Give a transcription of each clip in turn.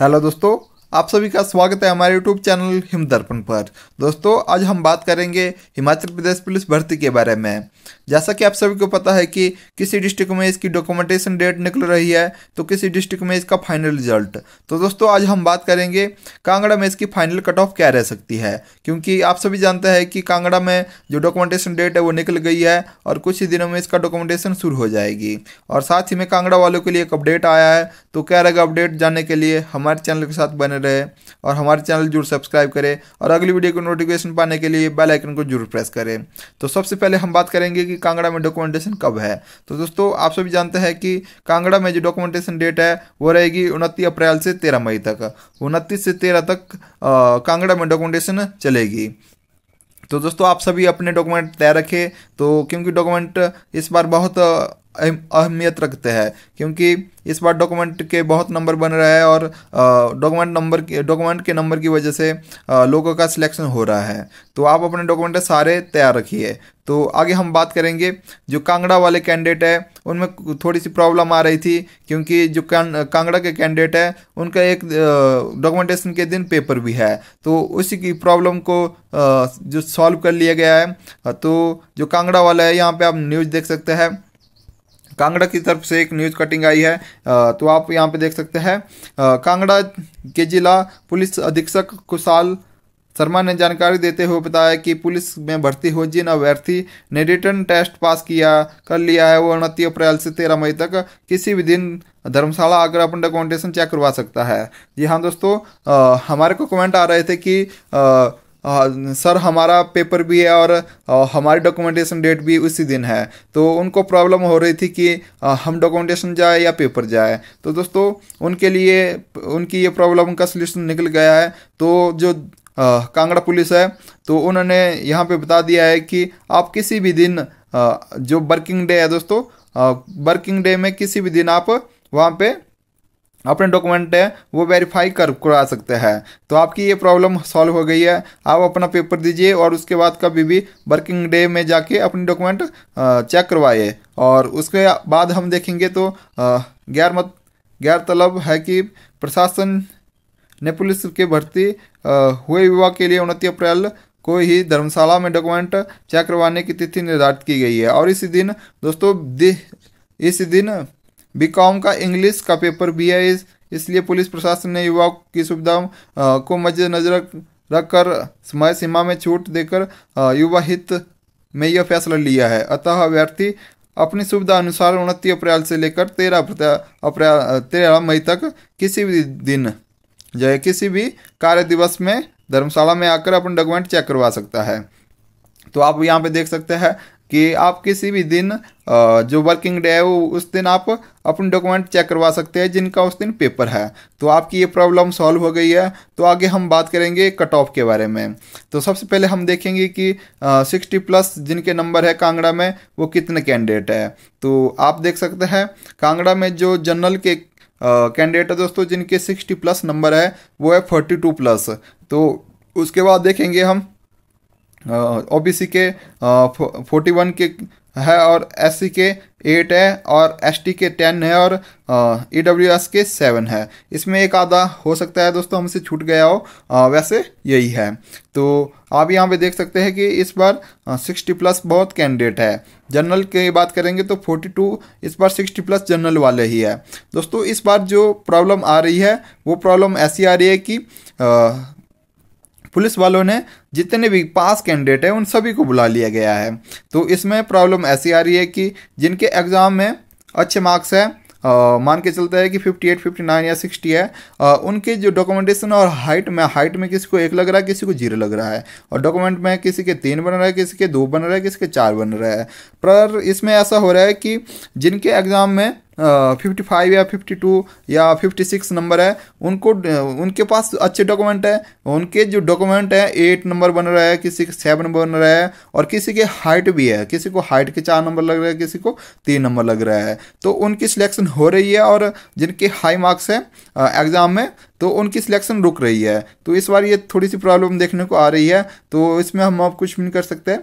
hello दोस्तों आप सभी का स्वागत है हमारे यूट्यूब चैनल हिम दर्पण पर दोस्तों आज हम बात करेंगे हिमाचल प्रदेश पुलिस भर्ती के बारे में जैसा कि आप सभी को पता है कि किसी डिस्ट्रिक्ट में इसकी डॉक्यूमेंटेशन डेट निकल रही है तो किसी डिस्ट्रिक्ट में इसका फाइनल रिजल्ट तो दोस्तों आज हम बात करेंगे कांगड़ा में इसकी फाइनल कट ऑफ क्या रह सकती है क्योंकि आप सभी जानते हैं कि कांगड़ा में जो डॉक्यूमेंटेशन डेट है वो निकल गई है और कुछ ही दिनों में इसका डॉक्यूमेंटेशन शुरू हो जाएगी और साथ ही में कांगड़ा वालों के लिए एक अपडेट आया है तो क्या रहेगा अपडेट जानने के लिए हमारे चैनल के साथ बने रहे और हमारे चैनल जरूर सब्सक्राइब करें और अगली वीडियो को नोटिफिकेशन पाने के लिए बेल आइकन को जरूर प्रेस करें तो सबसे पहले हम बात करेंगे कि कांगड़ा में डॉक्यूमेंटेशन कब है तो दोस्तों आप सभी जानते हैं कि कांगड़ा में जो डॉक्यूमेंटेशन डेट है वो रहेगी उनतीस अप्रैल से तेरह मई तक उनतीस से तेरह तक कांगड़ा में डॉक्यूमेंटेशन चलेगी तो दोस्तों आप सभी अपने डॉक्यूमेंट तैयार रखें तो क्योंकि डॉक्यूमेंट इस बार बहुत अहमियत रखते हैं क्योंकि इस बार डॉक्यूमेंट के बहुत नंबर बन रहे हैं और डॉक्यूमेंट नंबर के डॉक्यूमेंट के नंबर की वजह से लोगों का सिलेक्शन हो रहा है तो आप अपने डॉक्यूमेंट सारे तैयार रखिए तो आगे हम बात करेंगे जो कांगड़ा वाले कैंडिडेट है उनमें थोड़ी सी प्रॉब्लम आ रही थी क्योंकि जो कांगड़ा के कैंडिडेट है उनका एक डॉक्यूमेंटेशन के दिन पेपर भी है तो उसी की प्रॉब्लम को जो सॉल्व कर लिया गया है तो जो कांगड़ा वाला है यहाँ पे आप न्यूज़ देख सकते हैं कांगड़ा की तरफ से एक न्यूज़ कटिंग आई है तो आप यहाँ पे देख सकते हैं कांगड़ा के जिला पुलिस अधीक्षक कुशाल शर्मा ने जानकारी देते हुए बताया कि पुलिस में भर्ती हो जिन अभ्यर्थी ने रिटर्न टेस्ट पास किया कर लिया है वो उनतीस अप्रैल से तेरह मई तक किसी भी दिन धर्मशाला आकर अपन डॉक्यूमेंटेशन चेक करवा सकता है जी हाँ दोस्तों आ, हमारे को कमेंट आ रहे थे कि आ, सर हमारा पेपर भी है और हमारी डॉक्यूमेंटेशन डेट भी उसी दिन है तो उनको प्रॉब्लम हो रही थी कि हम डॉक्यूमेंटेशन जाए या पेपर जाए तो दोस्तों उनके लिए उनकी ये प्रॉब्लम का सलूशन निकल गया है तो जो कांगड़ा पुलिस है तो उन्होंने यहाँ पे बता दिया है कि आप किसी भी दिन जो वर्किंग डे है दोस्तों वर्किंग डे में किसी भी दिन आप वहाँ पे अपने डॉक्यूमेंट है वो वेरीफाई कर करा सकते हैं तो आपकी ये प्रॉब्लम सॉल्व हो गई है आप अपना पेपर दीजिए और उसके बाद कभी भी वर्किंग डे में जाके अपने डॉक्यूमेंट चेक करवाए और उसके बाद हम देखेंगे तो गैर मत गैर तलब है कि प्रशासन ने पुलिस के भर्ती हुए विवाह के लिए उनतीस अप्रैल को ही धर्मशाला में डॉक्यूमेंट चेक करवाने की तिथि निर्धारित की गई है और इसी दिन दोस्तों इस दिन बीकॉम का इंग्लिश का पेपर भी है इस इसलिए पुलिस प्रशासन ने युवाओं की सुविधाओं को मद्देनजर रखकर समय सीमा में छूट देकर युवा हित में यह फैसला लिया है अतः अभ्यर्थी अपनी सुविधा अनुसार उनतीस अप्रैल से लेकर तेरह अप्रैल तेरह मई तक किसी भी दिन जो है किसी भी कार्य दिवस में धर्मशाला में आकर अपन डॉक्यूमेंट चेक करवा सकता है तो आप यहाँ पे देख सकते हैं कि आप किसी भी दिन जो वर्किंग डे है वो उस दिन आप अपने डॉक्यूमेंट चेक करवा सकते हैं जिनका उस दिन पेपर है तो आपकी ये प्रॉब्लम सॉल्व हो गई है तो आगे हम बात करेंगे कट ऑफ के बारे में तो सबसे पहले हम देखेंगे कि सिक्सटी प्लस जिनके नंबर है कांगड़ा में वो कितने कैंडिडेट है तो आप देख सकते हैं कांगड़ा में जो जनरल के कैंडिडेट है दोस्तों जिनके सिक्सटी प्लस नंबर है वो है फोर्टी टू प्लस तो उसके बाद देखेंगे हम ओ बी सी के फोर्टी वन के है और एस सी के एट है और एस टी के टेन है और ई डब्ल्यू एस के सेवन है इसमें एक आधा हो सकता है दोस्तों हमसे छूट गया हो आ, वैसे यही है तो आप यहाँ पे देख सकते हैं कि इस बार सिक्सटी प्लस बहुत कैंडिडेट है जनरल की बात करेंगे तो फोर्टी टू इस बार सिक्सटी प्लस जनरल वाले ही है दोस्तों इस बार जो प्रॉब्लम आ रही है वो प्रॉब्लम ऐसी आ रही है कि आ, पुलिस वालों ने जितने भी पास कैंडिडेट हैं उन सभी को बुला लिया गया है तो इसमें प्रॉब्लम ऐसी आ रही है कि जिनके एग्ज़ाम में अच्छे मार्क्स हैं मान के चलता है कि 58, 59 या 60 है आ, उनके जो डॉक्यूमेंटेशन और हाइट में हाइट में किसी को एक लग रहा है किसी को जीरो लग रहा है और डॉक्यूमेंट में किसी के तीन बन रहा है किसी के दो बन रहा है किसी के चार बन रहा है पर इसमें ऐसा हो रहा है कि जिनके एग्ज़ाम में फिफ्टी फाइव या फिफ्टी टू या फिफ्टी सिक्स नंबर है उनको उनके पास अच्छे डॉक्यूमेंट है उनके जो डॉक्यूमेंट है एट नंबर बन रहा है किसी के सेवन बन रहा है और किसी के हाइट भी है किसी को हाइट के चार नंबर लग रहा है किसी को तीन नंबर लग रहा है तो उनकी सिलेक्शन हो रही है और जिनके हाई मार्क्स है एग्ज़ाम में तो उनकी सिलेक्शन रुक रही है तो इस बार ये थोड़ी सी प्रॉब्लम देखने को आ रही है तो इसमें हम आप कुछ भी नहीं कर सकते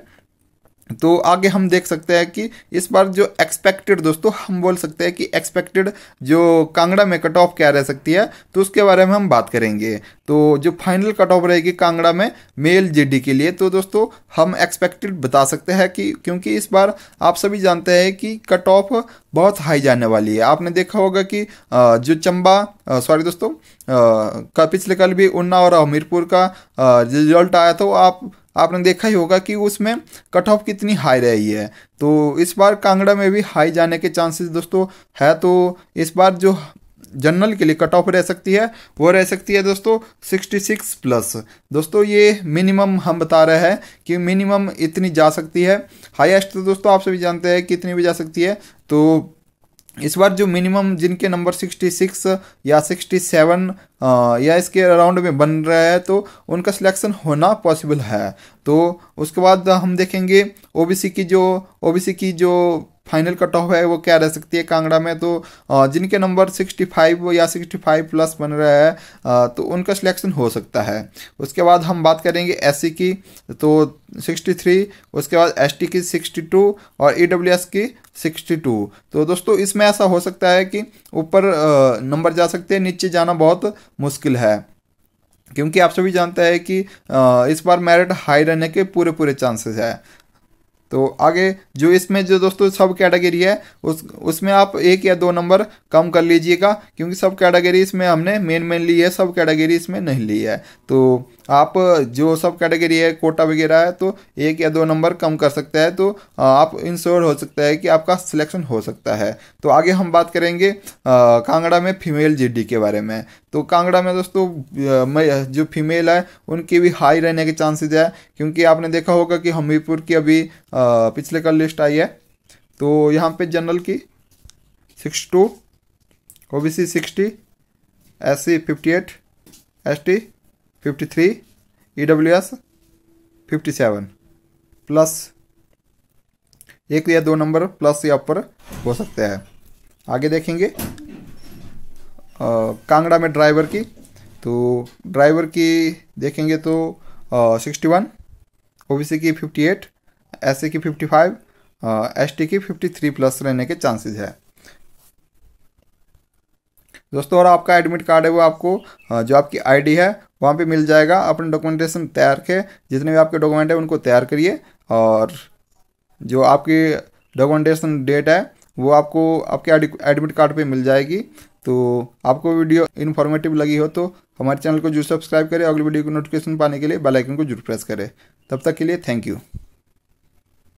तो आगे हम देख सकते हैं कि इस बार जो एक्सपेक्टेड दोस्तों हम बोल सकते हैं कि एक्सपेक्टेड जो कांगड़ा में कट ऑफ क्या रह सकती है तो उसके बारे में हम बात करेंगे तो जो फाइनल कट ऑफ रहेगी कांगड़ा में मेल जीडी के लिए तो दोस्तों हम एक्सपेक्टेड बता सकते हैं कि क्योंकि इस बार आप सभी जानते हैं कि कट ऑफ बहुत हाई जाने वाली है आपने देखा होगा कि जो चंबा सॉरी दोस्तों का पिछले कल भी उन्ना और हमीरपुर का रिजल्ट आया था वो आप आपने देखा ही होगा कि उसमें कट ऑफ कितनी हाई रही है तो इस बार कांगड़ा में भी हाई जाने के चांसेस दोस्तों है तो इस बार जो जनरल के लिए कट ऑफ रह सकती है वो रह सकती है दोस्तों 66 प्लस दोस्तों ये मिनिमम हम बता रहे हैं कि मिनिमम इतनी जा सकती है हाईएस्ट तो दोस्तों आप सभी जानते हैं कि इतनी भी जा सकती है तो इस बार जो मिनिमम जिनके नंबर 66 या 67 या इसके अराउंड में बन रहा है तो उनका सिलेक्शन होना पॉसिबल है तो उसके बाद हम देखेंगे ओबीसी की जो ओबीसी की जो फाइनल कट ऑफ है वो क्या रह सकती है कांगड़ा में तो जिनके नंबर 65 या 65 प्लस बन रहा है तो उनका सिलेक्शन हो सकता है उसके बाद हम बात करेंगे एस की तो 63 उसके बाद एस की 62 और ई की 62 तो दोस्तों इसमें ऐसा हो सकता है कि ऊपर नंबर जा सकते हैं नीचे जाना बहुत मुश्किल है क्योंकि आप सभी जानते हैं कि इस बार मेरिट हाई रहने के पूरे पूरे चांसेस है तो आगे जो इसमें जो दोस्तों सब कैटेगरी है उस उसमें आप एक या दो नंबर कम कर लीजिएगा क्योंकि सब कैटेगरी इसमें हमने मेन मेन ली है सब कैटेगरी इसमें नहीं ली है तो आप जो सब कैटेगरी है कोटा वगैरह है तो एक या दो नंबर कम कर सकते हैं तो आप इंश्योर हो सकता है कि आपका सिलेक्शन हो सकता है तो आगे हम बात करेंगे कांगड़ा में फीमेल जीडी के बारे में तो कांगड़ा में दोस्तों जो फीमेल है उनकी भी हाई रहने के चांसेज है क्योंकि आपने देखा होगा कि हमीरपुर की अभी पिछले कल लिस्ट आई है तो यहाँ पे जनरल की six two O B C sixty S C fifty eight S T fifty three E W S fifty seven plus एक या दो नंबर प्लस या अपर हो सकते हैं आगे देखेंगे कांगड़ा में ड्राइवर की तो ड्राइवर की देखेंगे तो सिक्सटी वन सी की फिफ्टी एट एस की फिफ्टी फाइव टी की फिफ्टी थ्री प्लस रहने के चांसेस है दोस्तों और आपका एडमिट कार्ड है वो आपको जो आपकी आईडी है वहाँ पे मिल जाएगा अपने डॉक्यूमेंटेशन तैयार के जितने भी आपके डॉक्यूमेंट हैं उनको तैयार करिए और जो आपकी डॉक्यूमेंटेशन डेट है वो आपको आपके एडमिट कार्ड पे मिल जाएगी तो आपको वीडियो इन्फॉर्मेटिव लगी हो तो हमारे चैनल को जरूर सब्सक्राइब करें अगली वीडियो की नोटिफिकेशन पाने के लिए बेल आइकन को जरूर प्रेस करें तब तक के लिए थैंक यू